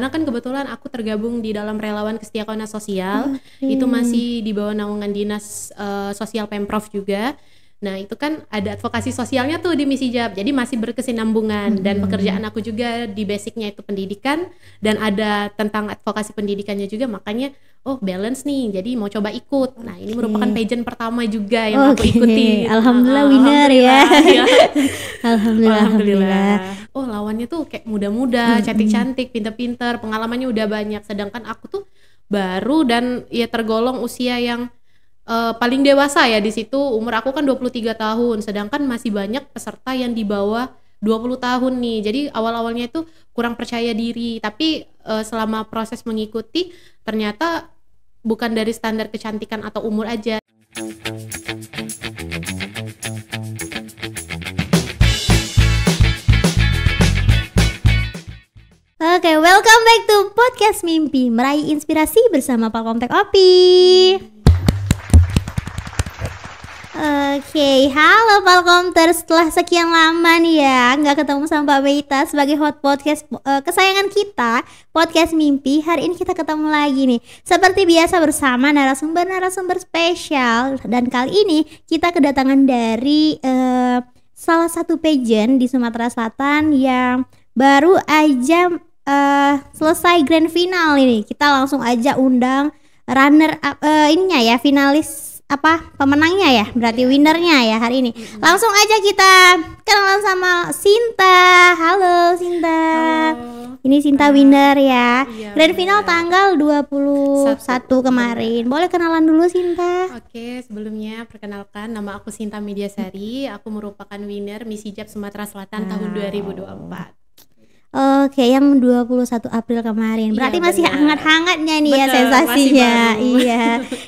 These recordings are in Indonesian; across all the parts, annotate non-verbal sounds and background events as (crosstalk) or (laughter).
karena kan kebetulan aku tergabung di dalam relawan kesetiakawanan sosial okay. itu masih di bawah naungan dinas uh, sosial pemprov juga Nah, itu kan ada advokasi sosialnya tuh di Misi Jab. Jadi masih berkesinambungan hmm. dan pekerjaan aku juga di basicnya itu pendidikan dan ada tentang advokasi pendidikannya juga. Makanya oh balance nih jadi mau coba ikut nah ini okay. merupakan iya. pageant pertama juga yang okay. aku ikuti alhamdulillah winner ya. alhamdulillah, ya, (laughs) alhamdulillah, alhamdulillah oh lawannya tuh kayak muda-muda hmm. cantik-cantik pinter-pinter pengalamannya udah banyak sedangkan aku tuh baru dan ya tergolong usia yang uh, paling dewasa ya di situ umur aku kan 23 tahun sedangkan masih banyak peserta yang di bawah 20 tahun nih jadi awal-awalnya itu kurang percaya diri tapi uh, selama proses mengikuti ternyata bukan dari standar kecantikan atau umur aja. Oke, okay, welcome back to Podcast Mimpi Meraih Inspirasi bersama Palkomtek Opi. Oke, okay. halo Falcomter. Setelah sekian lama nih ya, nggak ketemu sama Mbak Beita sebagai hot podcast uh, kesayangan kita, podcast mimpi. Hari ini kita ketemu lagi nih, seperti biasa bersama narasumber-narasumber spesial. Dan kali ini kita kedatangan dari uh, salah satu pageant di Sumatera Selatan yang baru aja uh, selesai grand final ini. Kita langsung aja undang runner up uh, ininya ya, finalis apa pemenangnya ya berarti winernya ya hari ini langsung aja kita kenalan sama Sinta halo Sinta halo. ini Sinta halo. winner ya iya, grand final tanggal 21 Satu. kemarin boleh kenalan dulu Sinta oke sebelumnya perkenalkan nama aku Sinta Mediasari aku merupakan winner Miss Hijab Sumatera Selatan wow. tahun 2024 Oke, yang 21 April kemarin. Berarti iya, masih hangat-hangatnya nih ya sensasinya. Iya.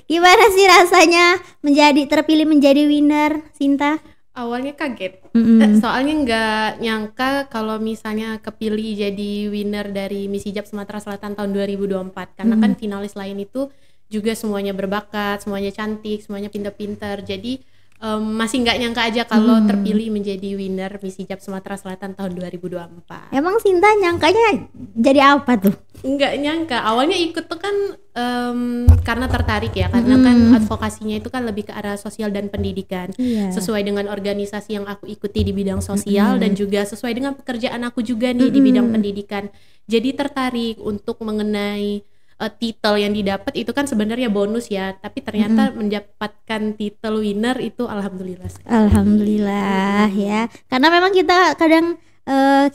Gimana sih rasanya menjadi terpilih menjadi winner, Sinta? Awalnya kaget. Mm-hmm. Soalnya nggak nyangka kalau misalnya kepilih jadi winner dari Miss Hijab Sumatera Selatan tahun 2024 karena mm-hmm. kan finalis lain itu juga semuanya berbakat, semuanya cantik, semuanya pinter-pinter. Jadi um, masih nggak nyangka aja kalau hmm. terpilih menjadi winner Miss Jab Sumatera Selatan tahun 2024. Emang Sinta nyangkanya jadi apa tuh? Nggak nyangka. Awalnya ikut tuh kan um, karena tertarik ya, karena kan hmm. kan advokasinya itu kan lebih ke arah sosial dan pendidikan. Yeah. Sesuai dengan organisasi yang aku ikuti di bidang sosial hmm. dan juga sesuai dengan pekerjaan aku juga nih hmm. di bidang pendidikan. Jadi tertarik untuk mengenai uh, titel yang didapat itu kan sebenarnya bonus ya tapi ternyata hmm. mendapatkan title winner itu alhamdulillah sekali. alhamdulillah ya karena memang kita kadang uh,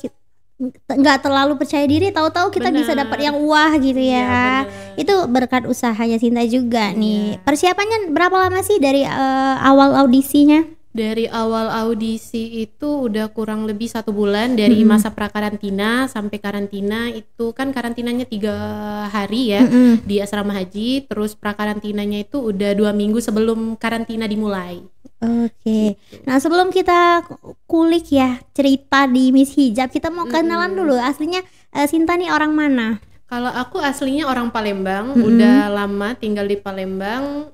nggak terlalu percaya diri tahu-tahu kita bener. bisa dapat yang wah gitu ya, ya itu berkat usahanya Sinta juga ya. nih persiapannya berapa lama sih dari uh, awal audisinya dari awal audisi itu udah kurang lebih satu bulan dari mm -hmm. masa prakarantina sampai karantina itu kan karantinanya tiga hari ya mm -hmm. di asrama haji terus prakarantinanya itu udah dua minggu sebelum karantina dimulai. Oke, okay. Gitu. nah sebelum kita kulik ya cerita di Miss Hijab kita mau kenalan mm -hmm. dulu aslinya uh, Sinta nih orang mana? Kalau aku aslinya orang Palembang, mm -hmm. udah lama tinggal di Palembang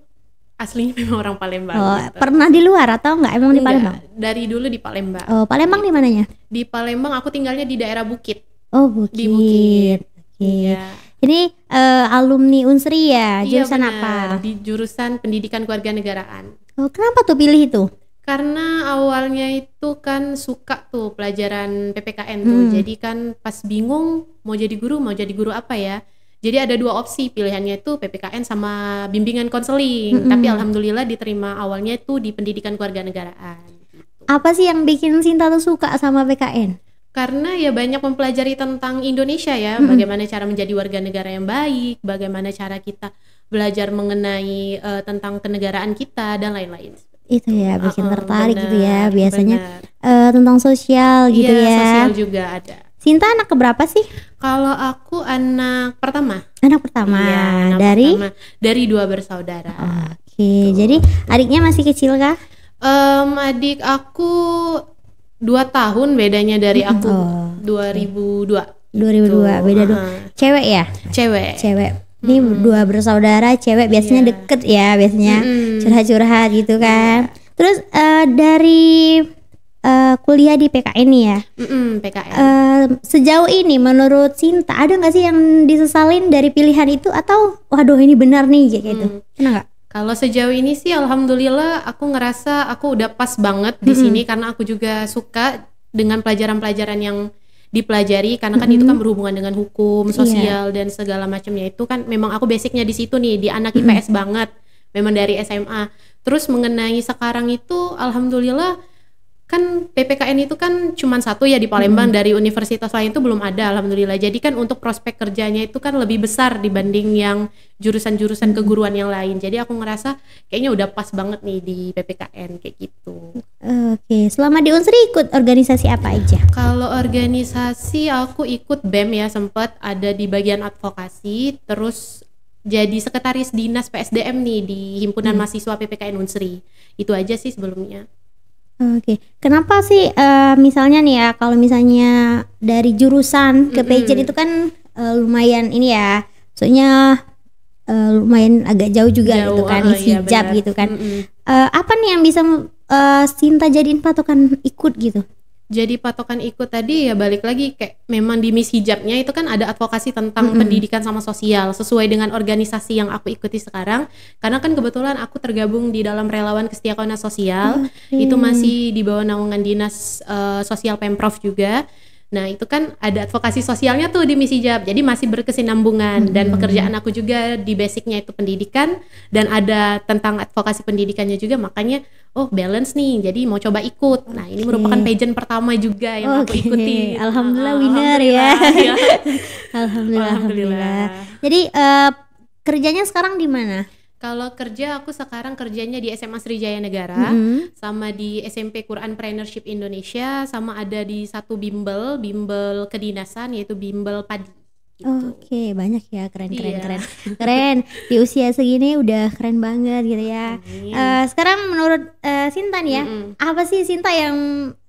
aslinya (laughs) memang orang Palembang. Oh, gitu. pernah di luar atau enggak? Emang enggak, di Palembang? Dari dulu di Palembang. Oh, Palembang di mananya? Di Palembang aku tinggalnya di daerah Bukit. Oh, Bukit. Di Bukit. Okay. Iya. Ini uh, alumni Unsri ya, iya, jurusan iya, apa? Di jurusan Pendidikan Kewarganegaraan. Oh, kenapa tuh pilih itu? Karena awalnya itu kan suka tuh pelajaran PPKN tuh. Hmm. Jadi kan pas bingung mau jadi guru, mau jadi guru apa ya? Jadi ada dua opsi pilihannya itu PPKN sama bimbingan konseling. Mm -hmm. Tapi alhamdulillah diterima awalnya itu di pendidikan keluarga negaraan. Apa sih yang bikin Sinta tuh suka sama PKN? Karena ya banyak mempelajari tentang Indonesia ya, mm -hmm. bagaimana cara menjadi warga negara yang baik, bagaimana cara kita belajar mengenai uh, tentang kenegaraan kita dan lain-lain itu ya bikin uh, tertarik bener, gitu ya biasanya uh, tentang sosial gitu iya, ya sosial juga ada Sinta anak keberapa sih? Kalau aku anak pertama. Anak pertama iya, anak dari pertama. dari dua bersaudara. Oke, Tuh. jadi adiknya masih kecil kah? Um, adik aku dua tahun bedanya dari aku oh, 2002. 2002 Tuh. beda dua. Cewek ya? Cewek. Cewek. Ini hmm. dua bersaudara cewek biasanya yeah. deket ya biasanya curhat-curhat gitu kan. Iya. Terus uh, dari uh, kuliah di PKN nih ya. Mm-mm, PKN. Uh, eh, sejauh ini menurut Sinta ada nggak sih yang disesalin dari pilihan itu atau waduh ini benar nih gitu. Hmm. Pernah nggak? Kalau sejauh ini sih alhamdulillah aku ngerasa aku udah pas banget di mm -hmm. sini karena aku juga suka dengan pelajaran-pelajaran yang dipelajari karena kan mm -hmm. itu kan berhubungan dengan hukum, iya. sosial yeah. dan segala macamnya. Itu kan memang aku basicnya di situ nih, di anak IPS mm -hmm. banget. Memang dari SMA. Terus mengenai sekarang itu alhamdulillah kan PPKN itu kan cuma satu ya di Palembang hmm. dari universitas lain itu belum ada alhamdulillah. Jadi kan untuk prospek kerjanya itu kan lebih besar dibanding yang jurusan-jurusan hmm. keguruan yang lain. Jadi aku ngerasa kayaknya udah pas banget nih di PPKN kayak gitu. Oke, selama di Unsri ikut organisasi apa aja? Kalau organisasi aku ikut BEM ya sempat ada di bagian advokasi, terus jadi sekretaris dinas PSDM nih di himpunan hmm. mahasiswa PPKN Unsri. Itu aja sih sebelumnya. Oke, okay. kenapa sih uh, misalnya nih ya kalau misalnya dari jurusan ke mm -hmm. pager itu kan uh, lumayan ini ya, soalnya uh, eh, lumayan agak jauh juga gitu jauh, kan, ah, iya, gitu kan, uh, hijab iya, gitu kan. Mm -hmm. uh, apa nih yang bisa uh, Sinta jadiin patokan ikut gitu? jadi patokan ikut tadi ya balik lagi kayak memang di misi Hijabnya itu kan ada advokasi tentang mm -hmm. pendidikan sama sosial sesuai dengan organisasi yang aku ikuti sekarang karena kan kebetulan aku tergabung di dalam relawan kesetiakawanan sosial -hmm. itu masih di bawah naungan dinas uh, sosial Pemprov juga Nah itu kan ada advokasi sosialnya tuh di misi hijab jadi masih berkesinambungan hmm. dan pekerjaan aku juga di basicnya itu pendidikan dan ada tentang advokasi pendidikannya juga, makanya oh balance nih jadi mau coba ikut nah ini merupakan iya. pageant pertama juga yang okay. aku ikuti alhamdulillah ah, winner ya. alhamdulillah, (laughs) ya, ya. alhamdulillah, alhamdulillah alhamdulillah jadi uh, kerjanya sekarang di mana kalau kerja aku sekarang kerjanya di SMA Sriwijaya Negara mm -hmm. sama di SMP Quran Partnership Indonesia sama ada di satu bimbel bimbel kedinasan yaitu bimbel padi Gitu. Oke, okay, banyak ya keren keren iya. keren keren di usia segini udah keren banget gitu ya. Uh, sekarang menurut uh, eh, Sinta nih ya, mm -mm. apa sih Sinta yang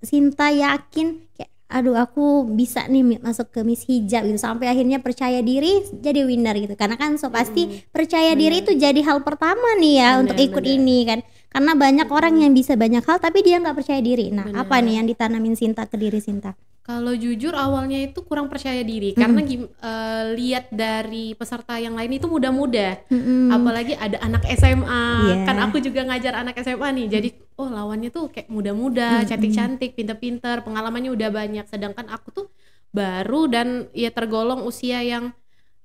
Sinta yakin kayak aduh aku bisa nih masuk ke Miss Hijab gitu sampai akhirnya percaya diri jadi winner gitu karena kan so pasti hmm, percaya bener. diri itu jadi hal pertama nih ya bener, untuk ikut bener. ini kan karena banyak orang yang bisa banyak hal tapi dia nggak percaya diri nah bener. apa nih yang ditanamin Sinta ke diri Sinta kalau jujur awalnya itu kurang percaya diri mm -hmm. karena uh, lihat dari peserta yang lain itu muda-muda, mm -hmm. apalagi ada anak SMA. Yeah. Kan aku juga ngajar anak SMA nih, jadi oh lawannya tuh kayak muda-muda, mm -hmm. cantik-cantik, pinter-pinter, pengalamannya udah banyak. Sedangkan aku tuh baru dan ya tergolong usia yang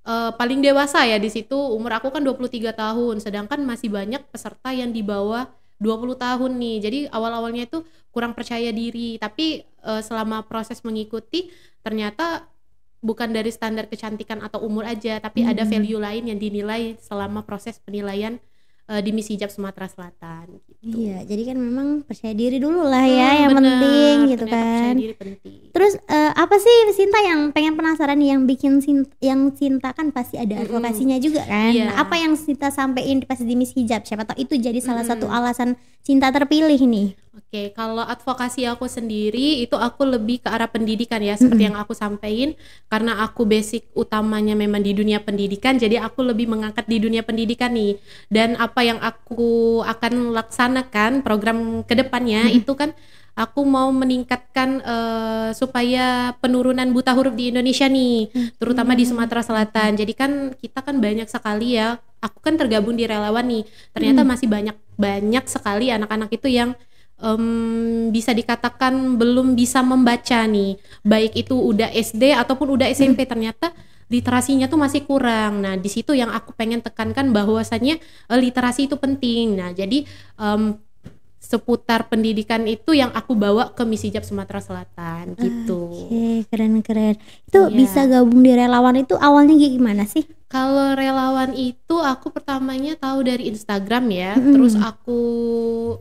uh, paling dewasa ya di situ. Umur aku kan 23 tahun, sedangkan masih banyak peserta yang di bawah 20 tahun nih jadi awal-awalnya itu kurang percaya diri tapi uh, selama proses mengikuti ternyata bukan dari standar kecantikan atau umur aja tapi hmm. ada value lain yang dinilai selama proses penilaian uh, di jab Sumatera Selatan gitu. Iya, jadi kan memang percaya diri dulu lah ya hmm, yang bener, penting gitu kan. Percaya diri penting. Terus uh, apa sih Sinta yang pengen penasaran yang bikin Sinta, yang Sinta kan pasti ada advokasinya juga kan. Iya. apa yang Sinta sampaikan pas di misi Hijab siapa tau itu jadi salah mm. satu alasan Sinta terpilih nih. Oke, kalau advokasi aku sendiri itu aku lebih ke arah pendidikan ya, seperti mm -hmm. yang aku sampaikan karena aku basic utamanya memang di dunia pendidikan, jadi aku lebih mengangkat di dunia pendidikan nih. Dan apa yang aku akan laksanakan program kedepannya mm -hmm. itu kan aku mau meningkatkan uh, supaya penurunan buta huruf di Indonesia nih, terutama hmm. di Sumatera Selatan. Jadi kan kita kan banyak sekali ya. Aku kan tergabung di relawan nih. Ternyata hmm. masih banyak banyak sekali anak-anak itu yang um, bisa dikatakan belum bisa membaca nih baik itu udah SD ataupun udah SMP hmm. ternyata literasinya tuh masih kurang. Nah, di situ yang aku pengen tekankan bahwasannya eh, literasi itu penting. Nah, jadi um, seputar pendidikan itu yang aku bawa ke Misi Jab Sumatera Selatan ah, gitu. Oke, keren-keren. Itu yeah. bisa gabung di relawan itu awalnya gimana sih? Kalau relawan itu aku pertamanya tahu dari Instagram ya, mm -hmm. terus aku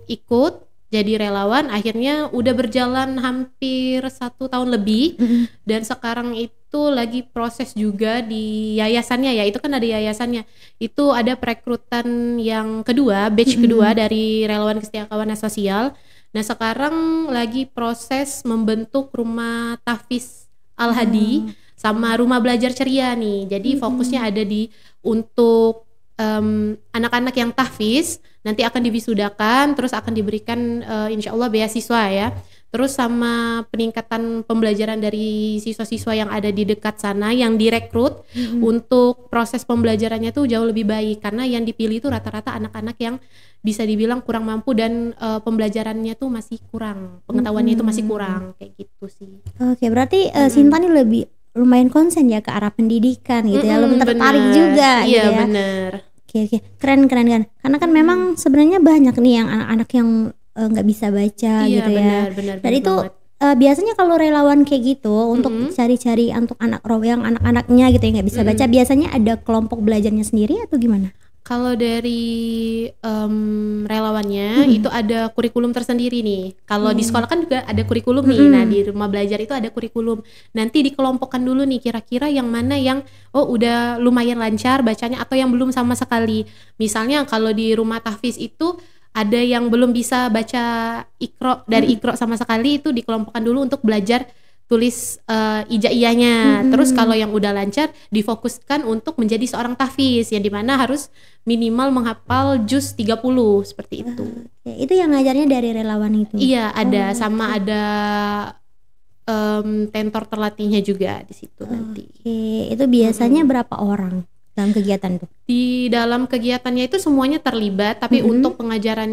ikut jadi relawan akhirnya udah berjalan hampir satu tahun lebih mm-hmm. dan sekarang itu lagi proses juga di yayasannya ya itu kan ada yayasannya itu ada perekrutan yang kedua batch mm-hmm. kedua dari relawan kesetiakawanan sosial nah sekarang lagi proses membentuk rumah tafis al hadi hmm sama rumah belajar ceria nih jadi mm-hmm. fokusnya ada di untuk anak mmm, anak-anak yang tafis nanti akan diwisudakan terus akan diberikan uh, insya Allah beasiswa ya terus sama peningkatan pembelajaran dari siswa-siswa yang ada di dekat sana yang direkrut mm-hmm. untuk proses pembelajarannya tuh jauh lebih baik karena yang dipilih itu rata-rata anak-anak yang bisa dibilang kurang mampu dan uh, pembelajarannya tuh masih kurang pengetahuannya hmm itu masih mm-hmm. kurang kayak gitu sih oke berarti uh, Sinta ini lebih lumayan konsen ya ke arah pendidikan gitu mm-hmm, ya lebih tertarik bener. juga iya gitu ya. bener Oke oke keren keren kan karena kan hmm. memang sebenarnya banyak nih yang anak-anak yang eh, nggak uh, bisa baca iya, gitu ya. Benar, benar, Dan itu uh, biasanya kalau relawan kayak gitu untuk hmm. cari-cari untuk anak yang anak-anaknya gitu yang nggak bisa mm -hmm. baca biasanya ada kelompok belajarnya sendiri atau gimana? Kalau dari um, relawannya hmm. itu ada kurikulum tersendiri nih. Kalau hmm. di sekolah kan juga ada kurikulum nih. Hmm. Nah di rumah belajar itu ada kurikulum. Nanti dikelompokkan dulu nih kira-kira yang mana yang oh udah lumayan lancar bacanya atau yang belum sama sekali. Misalnya kalau di rumah tahfiz itu ada yang belum bisa baca ikro dari ikro sama sekali itu dikelompokkan dulu untuk belajar tulis uh, eh, ijaiyahnya. Hmm. Terus kalau yang udah lancar difokuskan untuk menjadi seorang tahfiz yang dimana harus minimal menghafal juz 30 seperti ah, itu. Uh, itu yang ngajarnya dari relawan itu. Iya, ada oh, sama okay. ada um, tentor terlatihnya juga di situ okay. nanti. itu biasanya hmm. berapa orang? dalam kegiatan tuh? Di dalam kegiatannya itu semuanya terlibat, tapi mm -hmm. untuk pengajaran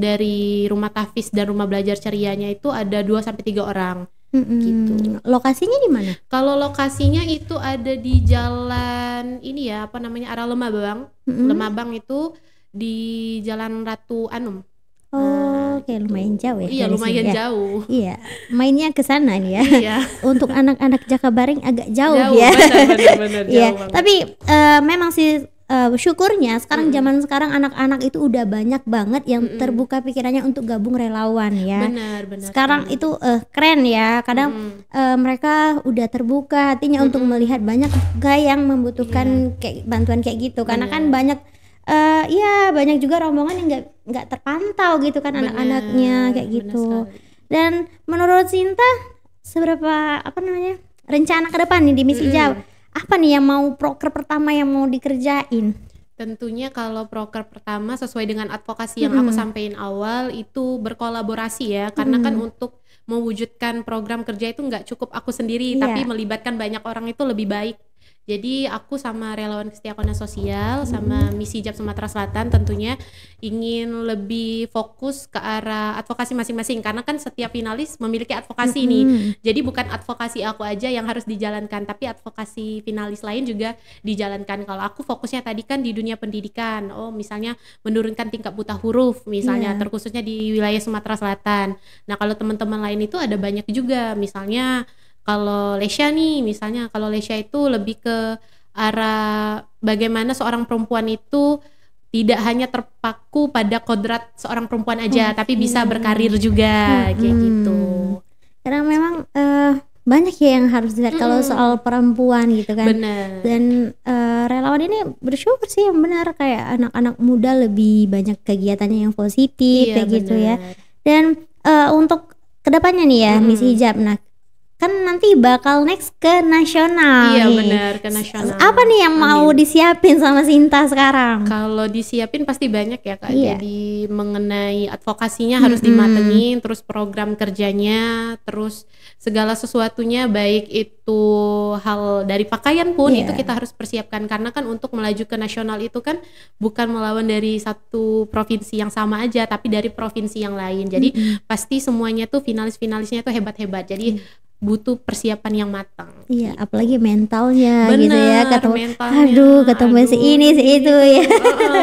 dari rumah tafis dan rumah belajar cerianya itu ada 2 sampai tiga orang gitu. Lokasinya di mana? Kalau lokasinya itu ada di jalan ini ya apa namanya arah Lemabang. Mm-hmm. Lemabang itu di Jalan Ratu Anum. Oh, nah, oke okay. Gitu. lumayan jauh ya. Iya, lumayan sini, ya. jauh. Iya. Mainnya ke sana nih ya. Iya. (laughs) Untuk anak-anak Jakabaring agak jauh, jauh ya. Benar, benar, benar, (laughs) iya, jauh iya. Tapi uh, memang sih uh, syukurnya sekarang hmm. zaman sekarang anak-anak itu udah banyak banget yang hmm. terbuka pikirannya untuk gabung relawan ya. Benar, benar. Sekarang benar. itu uh, keren ya. Kadang hmm. uh, mereka udah terbuka hatinya hmm. untuk melihat banyak juga yang membutuhkan yeah. kayak bantuan kayak gitu. Karena kan benar. kan banyak uh, ya banyak juga rombongan yang nggak nggak terpantau gitu kan anak-anaknya kayak gitu. Dan menurut Sinta seberapa apa namanya? rencana ke depan nih di misi Ijab? Hmm apa nih yang mau proker pertama yang mau dikerjain? Tentunya kalau proker pertama sesuai dengan advokasi yang mm aku sampaikan awal itu berkolaborasi ya karena mm kan untuk mewujudkan program kerja itu nggak cukup aku sendiri yeah. tapi iya. melibatkan banyak orang itu lebih baik jadi aku sama relawan Kestiakona Sosial sama Misi Jab Sumatera Selatan tentunya ingin lebih fokus ke arah advokasi masing-masing karena kan setiap finalis memiliki advokasi nih. Jadi bukan advokasi aku aja yang harus dijalankan tapi advokasi finalis lain juga dijalankan. Kalau aku fokusnya tadi kan di dunia pendidikan. Oh, misalnya menurunkan tingkat buta huruf misalnya yeah. terkhususnya di wilayah Sumatera Selatan. Nah, kalau teman-teman lain itu ada banyak juga misalnya kalau Lesha nih misalnya kalau Lesha itu lebih ke arah bagaimana seorang perempuan itu tidak hanya terpaku pada kodrat seorang perempuan aja okay. Hmm. tapi bisa berkarir juga hmm. kayak hmm. gitu. Karena memang uh, banyak ya yang harus dilihat hmm. kalau soal perempuan gitu kan. Bener. Dan uh, relawan ini bersyukur sih yang benar kayak anak-anak muda lebih banyak kegiatannya yang positif iya, kayak bener. gitu ya. Dan uh, untuk kedepannya nih ya hmm. misi hijab. Nah kan nanti bakal next ke nasional. Iya nih. benar ke nasional. Apa nih yang Amin. mau disiapin sama Sinta sekarang? Kalau disiapin pasti banyak ya kak. Iya. Jadi mengenai advokasinya harus hmm. dimatengin, terus program kerjanya, terus segala sesuatunya baik itu hal dari pakaian pun yeah. itu kita harus persiapkan karena kan untuk melaju ke nasional itu kan bukan melawan dari satu provinsi yang sama aja tapi dari provinsi yang lain. Jadi hmm. pasti semuanya tuh finalis-finalisnya tuh hebat-hebat. Jadi hmm butuh persiapan yang matang. Iya, gitu. apalagi mentalnya bener, gitu ya. Kata, mentalnya, aduh, ketemu aduh, si ini si itu, gitu. ya.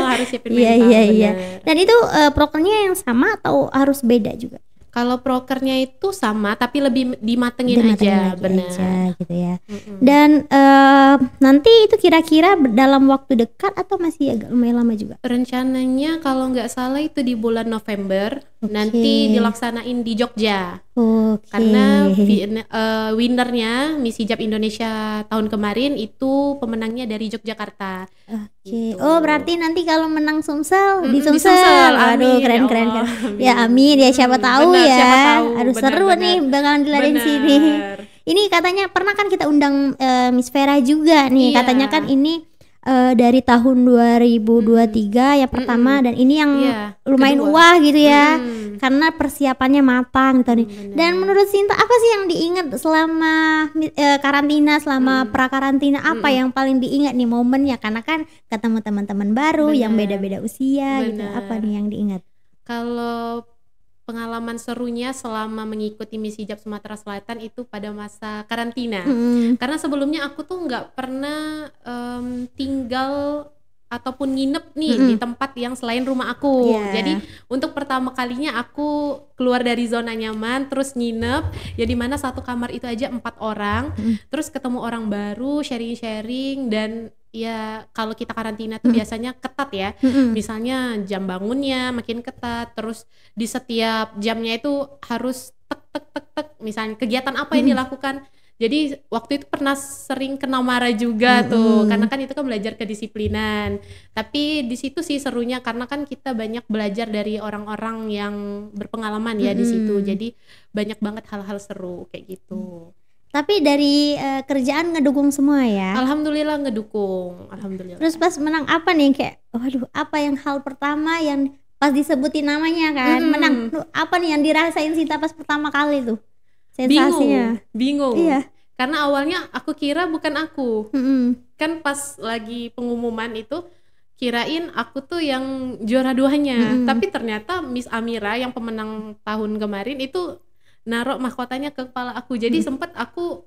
harus siapin (laughs) iya, mental. Iya, iya, iya. Dan itu uh, prokernya yang sama atau harus beda juga? Kalau prokernya itu sama tapi lebih dimatengin, dimatengin aja, benar. Aja, gitu ya. Mm-hmm. Dan uh, nanti itu kira-kira dalam waktu dekat atau masih agak lumayan lama juga? Rencananya kalau nggak salah itu di bulan November okay. nanti dilaksanain di Jogja. Okay. Karena uh, eh, winernya Miss Hijab Indonesia tahun kemarin itu pemenangnya dari Yogyakarta. Uh Gitu. Oh berarti nanti kalau menang Sumsel mm, di Sumsel, Sumsel. aduh amin, ya keren keren keren. Ya amin ya siapa tahu benar, ya. Siapa tahu. Aduh benar, seru benar. nih bakalan diladen sini. Ini katanya pernah kan kita undang uh, Miss Vera juga nih. Iya. Katanya kan ini uh, dari tahun 2023 hmm. yang pertama hmm. dan ini yang yeah, lumayan kedua. wah gitu ya hmm. karena persiapannya matang gitu nih. Hmm, Dan menurut Sinta apa sih yang diingat selama uh, karantina selama hmm. karantina apa hmm. yang paling diingat nih momennya karena kan ketemu teman-teman baru Bener. yang beda-beda usia Bener. gitu apa nih yang diingat? Kalau pengalaman serunya selama mengikuti misi Jab Sumatera Selatan itu pada masa karantina. Hmm. Karena sebelumnya aku tuh nggak pernah um, tinggal ataupun nginep nih hmm. di tempat yang selain rumah aku. Yeah. Jadi untuk pertama kalinya aku keluar dari zona nyaman, terus nginep. Ya di mana satu kamar itu aja empat orang, hmm. terus ketemu orang baru, sharing-sharing dan ya kalau kita karantina tuh mm. biasanya ketat ya. Hmm. Misalnya jam bangunnya makin ketat, terus di setiap jamnya itu harus tek tek tek tek misalnya kegiatan apa yang mm. dilakukan. Jadi waktu itu pernah sering kena marah juga hmm. tuh karena kan itu kan belajar kedisiplinan. Tapi di situ sih serunya karena kan kita banyak belajar dari orang-orang yang berpengalaman ya hmm. di situ. Jadi banyak banget hal-hal seru kayak gitu. mm. Tapi dari uh, kerjaan ngedukung semua ya. Alhamdulillah ngedukung, alhamdulillah. Terus pas menang apa nih kayak waduh, apa yang hal pertama yang pas disebutin namanya kan hmm. menang apa nih yang dirasain Sita pas pertama kali tuh sensasinya bingung, bingung. iya karena awalnya aku kira bukan aku hmm kan pas lagi pengumuman itu kirain aku tuh yang juara duanya hmm tapi ternyata Miss Amira yang pemenang tahun kemarin itu narok mahkotanya ke kepala aku jadi hmm. sempet aku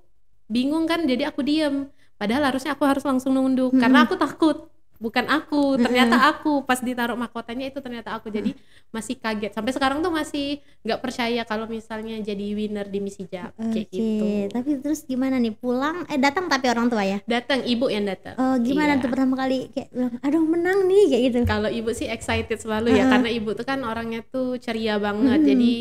bingung kan jadi aku diem padahal harusnya aku harus langsung nunduk hmm. karena aku takut bukan aku hmm. ternyata aku pas ditaruh mahkotanya itu ternyata aku jadi hmm. masih kaget sampai sekarang tuh masih nggak percaya kalau misalnya jadi winner di misi jab okay. kayak gitu tapi terus gimana nih pulang eh datang tapi orang tua ya datang ibu yang datang oh gimana iya. tuh pertama kali kayak bilang aduh menang nih kayak gitu kalau ibu sih excited selalu uh. ya karena ibu tuh kan orangnya tuh ceria banget hmm. jadi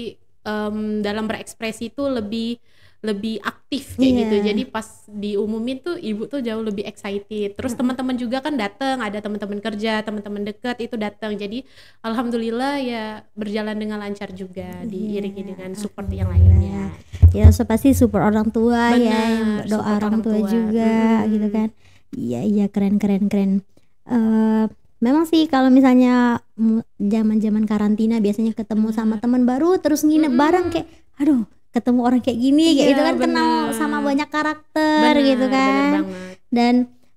um, dalam berekspresi itu lebih lebih aktif kayak yeah. gitu jadi pas diumumin tuh ibu tuh jauh lebih excited terus teman-teman juga kan datang ada teman-teman kerja teman-teman dekat itu datang jadi alhamdulillah ya berjalan dengan lancar juga yeah. diiringi iya, dengan support yang lainnya ya so pasti support orang tua Bener, ya doa orang, orang tua, tua juga hmm. gitu kan iya iya keren keren keren uh, memang sih kalau misalnya zaman-zaman karantina biasanya ketemu hmm. sama teman baru terus nginep hmm bareng kayak aduh ketemu orang kayak gini iya, gitu kan bener. kenal sama banyak karakter bener, gitu kan dan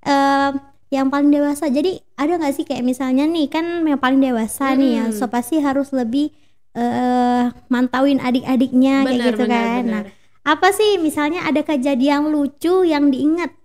um, yang paling dewasa jadi ada nggak sih kayak misalnya nih kan yang paling dewasa hmm. nih ya so pasti harus lebih uh, mantauin adik-adiknya kayak gitu bener, kan bener. nah apa sih misalnya ada kejadian lucu yang diingat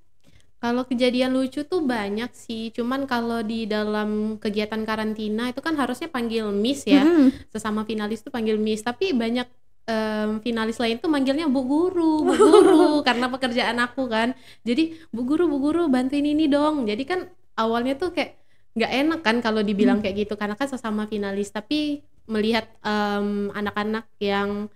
kalau kejadian lucu tuh banyak sih, cuman kalau di dalam kegiatan karantina itu kan harusnya panggil Miss ya, mm-hmm. sesama finalis tuh panggil Miss. Tapi banyak um, finalis lain tuh manggilnya Bu Guru, Bu Guru (laughs) karena pekerjaan aku kan. Jadi Bu Guru, Bu Guru bantuin ini dong. Jadi kan awalnya tuh kayak nggak enak kan kalau dibilang mm. kayak gitu karena kan sesama finalis. Tapi melihat um, anak-anak yang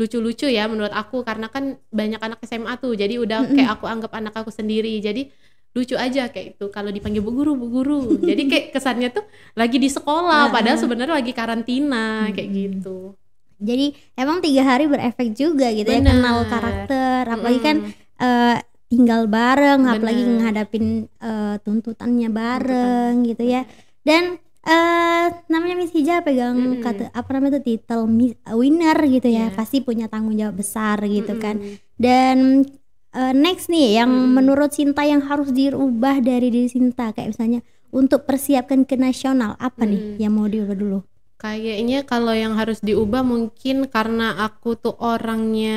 lucu-lucu ya menurut aku karena kan banyak anak SMA tuh jadi udah kayak aku anggap anak aku sendiri jadi lucu aja kayak itu kalau dipanggil bu guru bu guru (laughs) jadi kayak kesannya tuh lagi di sekolah padahal sebenarnya lagi karantina kayak gitu jadi emang tiga hari berefek juga gitu ya, Bener. ya kenal karakter apalagi kan uh, tinggal bareng Bener. apalagi menghadapin uh, eh, tuntutannya bareng Tuntutan. gitu ya dan eh uh, namanya Miss Hija pegang -hmm. kata apa namanya tuh titel Miss, eh, winner gitu ya yeah. pasti punya tanggung jawab besar gitu -hmm. kan dan uh, next nih yang -hmm. menurut Sinta yang harus diubah dari diri Sinta kayak misalnya untuk persiapkan ke nasional apa hmm. nih mm. yang mau diubah dulu? Kayaknya kalau yang harus diubah mungkin karena aku tuh orangnya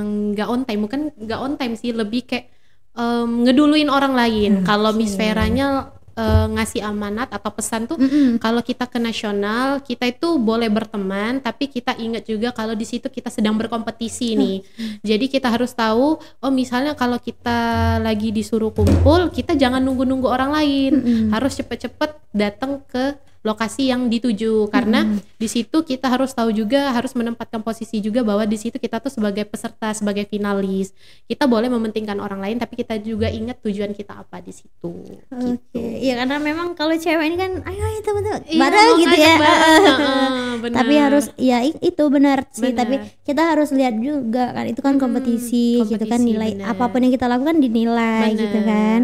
nggak on time, bukan nggak on time sih, lebih kayak um, ngeduluin orang lain. Hmm, kalau iya, Miss iya, Veranya iya uh, ngasih amanat atau pesan tuh mm -hmm. kalau kita ke nasional kita itu boleh berteman tapi kita ingat juga kalau di situ kita sedang berkompetisi mm. nih hmm. jadi kita harus tahu oh misalnya kalau kita lagi disuruh kumpul kita jangan nunggu-nunggu orang lain mm -hmm. harus cepet-cepet datang ke lokasi yang dituju karena hmm. di situ kita harus tahu juga harus menempatkan posisi juga bahwa di situ kita tuh sebagai peserta sebagai finalis kita boleh mementingkan orang lain tapi kita juga ingat tujuan kita apa di situ oke okay. gitu. ya karena memang kalau cewek ini kan ayo ayo teman-teman iya, bareng gitu ya bareng. bener. (laughs) tapi harus ya itu benar sih bener. tapi kita harus lihat juga kan itu kan kompetisi, hmm, kompetisi gitu kan nilai bener. apapun yang kita lakukan dinilai bener. gitu kan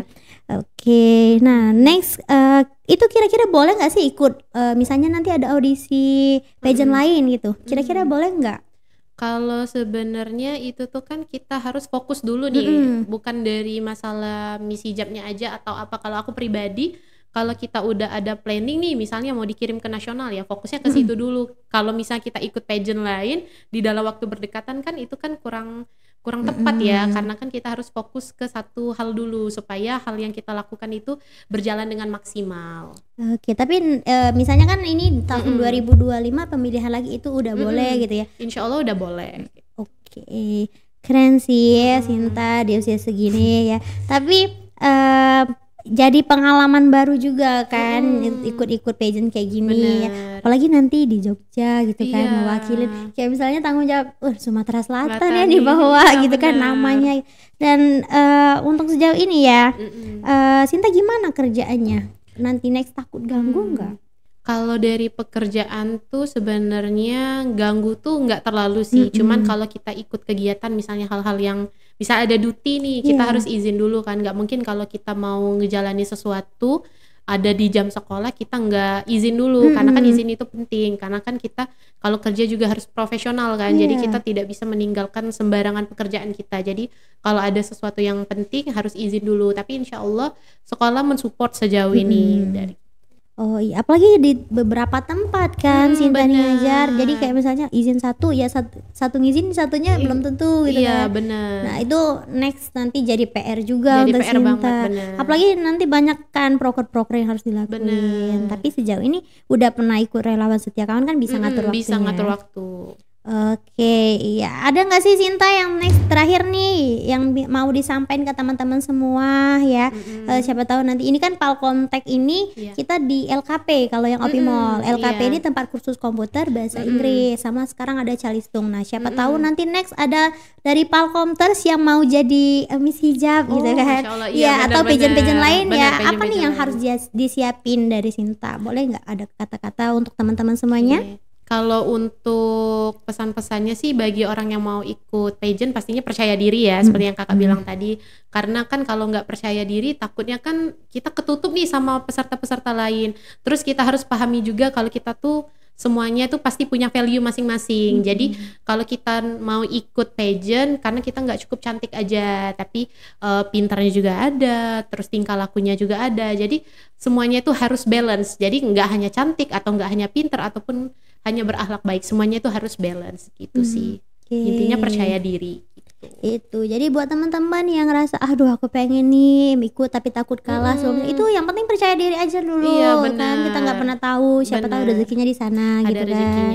Oke, okay. nah next uh, itu kira-kira boleh nggak sih ikut uh, misalnya nanti ada audisi pageant -hmm. lain gitu? Kira-kira -hmm. boleh nggak? Kalau sebenarnya itu tuh kan kita harus fokus dulu nih, -hmm. bukan dari masalah misi hijabnya aja atau apa. Kalau aku pribadi, kalau kita udah ada planning nih, misalnya mau dikirim ke nasional ya, fokusnya ke situ -hmm. dulu. Kalau misalnya kita ikut pageant lain di dalam waktu berdekatan kan itu kan kurang kurang tepat mm-hmm. ya karena kan kita harus fokus ke satu hal dulu supaya hal yang kita lakukan itu berjalan dengan maksimal. Oke, tapi e, misalnya kan ini tahun mm-hmm. 2025 pemilihan lagi itu udah mm-hmm. boleh gitu ya. Insya Allah udah boleh. Oke. Keren sih ya Sinta di usia segini ya. Tapi e, jadi pengalaman baru juga kan ikut hmm. ikut-ikut pageant kayak gini Bener. apalagi nanti di Jogja gitu kan, iya. kan mewakilin kayak misalnya tanggung jawab uh, Sumatera Selatan Latani. ya di bawah ya, gitu bener. kan namanya dan uh, untuk sejauh ini ya mm uh, Sinta gimana kerjaannya nanti next takut ganggu hmm. nggak kalau dari pekerjaan tuh sebenarnya ganggu tuh nggak terlalu sih. Mm -hmm. Cuman kalau kita ikut kegiatan misalnya hal-hal yang bisa ada duty nih kita yeah. harus izin dulu kan nggak mungkin kalau kita mau ngejalani sesuatu ada di jam sekolah kita nggak izin dulu mm -hmm. karena kan izin itu penting karena kan kita kalau kerja juga harus profesional kan yeah. jadi iya. kita tidak bisa meninggalkan sembarangan pekerjaan kita jadi kalau ada sesuatu yang penting harus izin dulu tapi insya Allah sekolah mensupport sejauh mm -hmm. ini dari Oh iya, apalagi di beberapa tempat kan hmm, Sinta ngajar. Jadi kayak misalnya izin satu ya satu, satu ngizin satunya I, iya. belum tentu gitu iya, kan. benar. Nah, itu next nanti jadi PR juga jadi untuk PR Sinta. Banget, Apalagi nanti banyak kan proker-proker yang harus dilakuin. Bener. Tapi sejauh ini udah pernah ikut relawan setia kawan kan bisa hmm, ngatur waktu. Bisa ngatur waktu. Oke, iya. Ada nggak sih Sinta yang next terakhir nih yang mau disampaikan ke teman-teman semua ya? Mm-hmm. Uh, siapa tahu nanti ini kan Palkontek ini yeah. kita di LKP kalau yang Opimol. Mm-hmm. LKP yeah. ini tempat kursus komputer bahasa mm-hmm. Inggris sama sekarang ada Calistung. Nah, siapa mm-hmm. tahu nanti next ada dari Palkomters yang mau jadi uh, Miss Hijab oh, gitu kan. Allah, iya, iya ya bener, atau pejen-pejen lain bener, ya. Apa nih yang harus disiapin dari Sinta? Boleh nggak ada kata-kata untuk teman-teman semuanya? Yeah. Kalau untuk pesan-pesannya sih bagi orang yang mau ikut pageant pastinya percaya diri ya, hmm. seperti yang kakak hmm. bilang tadi. Karena kan kalau nggak percaya diri, takutnya kan kita ketutup nih sama peserta-peserta lain. Terus kita harus pahami juga kalau kita tuh semuanya itu pasti punya value masing-masing. Hmm. Jadi kalau kita mau ikut pageant karena kita nggak cukup cantik aja, tapi uh, pintarnya juga ada, terus tingkah lakunya juga ada. Jadi semuanya itu harus balance. Jadi nggak hanya cantik atau nggak hanya pintar ataupun hanya berakhlak baik semuanya itu harus balance gitu hmm. sih okay. intinya percaya diri gitu. itu jadi buat teman-teman yang ngerasa aduh aku pengen nih ikut tapi takut kalah hmm. itu yang penting percaya diri aja dulu iya, bener. kan kita nggak pernah tahu siapa bener. tahu rezekinya di sana Ada gitu kan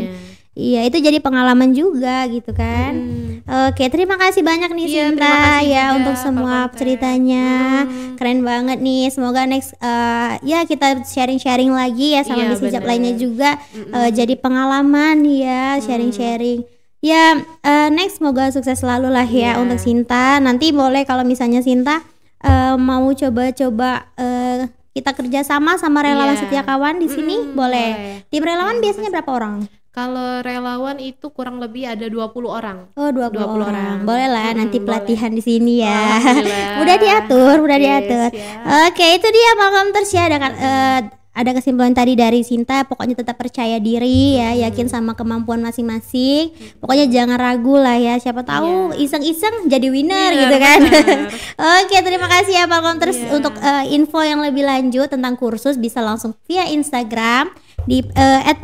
Iya itu jadi pengalaman juga gitu kan. Hmm. Oke terima kasih banyak nih iya, Sinta ya juga, untuk semua konten. ceritanya hmm. keren banget nih. Semoga next uh, ya kita sharing-sharing lagi ya sama iya, lainnya juga mm Uh, jadi pengalaman ya hmm. sharing-sharing. Hmm. Ya uh, next semoga sukses selalu lah ya yeah. untuk Sinta. Nanti boleh kalau misalnya Sinta uh, mau coba-coba uh, kita kerja sama sama iya. relawan yeah. setia kawan di sini mm, boleh. boleh. Tim relawan iya, biasanya berapa orang? Kalau relawan itu kurang lebih ada 20 orang. Oh, 20, 20 orang. orang. Boleh lah hmm, nanti pelatihan di sini ya. Oh, (laughs) mudah diatur, mudah yes, diatur. Ya. Oke, itu dia malam tersia ya, dengan uh, eh, ada kesimpulan tadi dari Sinta pokoknya tetap percaya diri ya yakin sama kemampuan masing-masing pokoknya jangan ragu lah ya siapa tahu iya. iseng-iseng yeah. jadi winner yeah, gitu kan (laughs) oke terima kasih ya Pak yeah. untuk uh, info yang lebih lanjut tentang kursus bisa langsung via Instagram di uh, at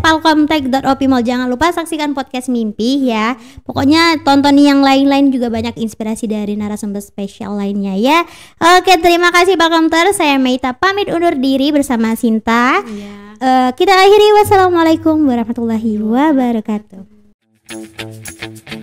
jangan lupa saksikan podcast mimpi ya pokoknya tonton yang lain-lain juga banyak inspirasi dari narasumber spesial lainnya ya oke terima kasih Palkomter saya Meita pamit undur diri bersama Sinta Iya. uh, kita akhiri wassalamualaikum warahmatullahi wabarakatuh